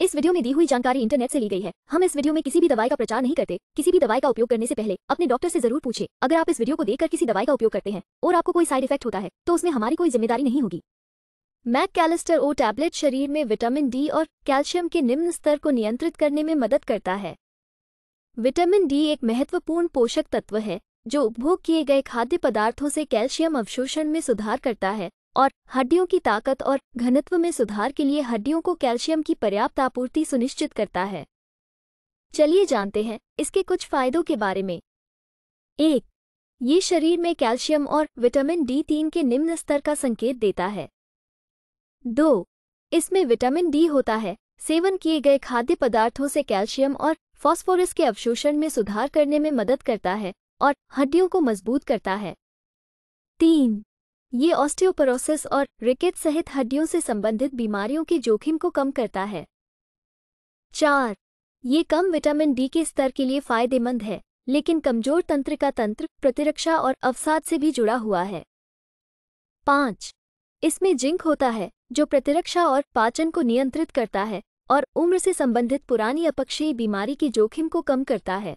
इस वीडियो में दी हुई जानकारी इंटरनेट से ली गई है हम इस वीडियो में किसी भी दवाई का प्रचार नहीं करते किसी भी दवाई का उपयोग करने से पहले अपने डॉक्टर से जरूर पूछे अगर आप इस वीडियो को देखकर किसी दवाई का उपयोग करते हैं और आपको कोई साइड इफेक्ट होता है तो उसमें हमारी कोई जिम्मेदारी नहीं होगी मैक कैलिस्टर ओ टैबलेट शरीर में विटामिन डी और कैल्शियम के निम्न स्तर को नियंत्रित करने में मदद करता है विटामिन डी एक महत्वपूर्ण पोषक तत्व है जो उपभोग किए गए खाद्य पदार्थों से कैल्शियम अवशोषण में सुधार करता है और हड्डियों की ताकत और घनत्व में सुधार के लिए हड्डियों को कैल्शियम की पर्याप्त आपूर्ति सुनिश्चित करता है चलिए जानते हैं इसके कुछ फायदों के बारे में एक ये शरीर में कैल्शियम और विटामिन डी तीन के निम्न स्तर का संकेत देता है दो इसमें विटामिन डी होता है सेवन किए गए खाद्य पदार्थों से कैल्शियम और फॉस्फोरस के अवशोषण में सुधार करने में मदद करता है और हड्डियों को मजबूत करता है तीन ये ऑस्टियोपरोसिस और रिकेट सहित हड्डियों से संबंधित बीमारियों के जोखिम को कम करता है चार ये कम विटामिन डी के स्तर के लिए फायदेमंद है लेकिन कमजोर तंत्र का तंत्र प्रतिरक्षा और अवसाद से भी जुड़ा हुआ है पाँच इसमें जिंक होता है जो प्रतिरक्षा और पाचन को नियंत्रित करता है और उम्र से संबंधित पुरानी अपक्षीय बीमारी के जोखिम को कम करता है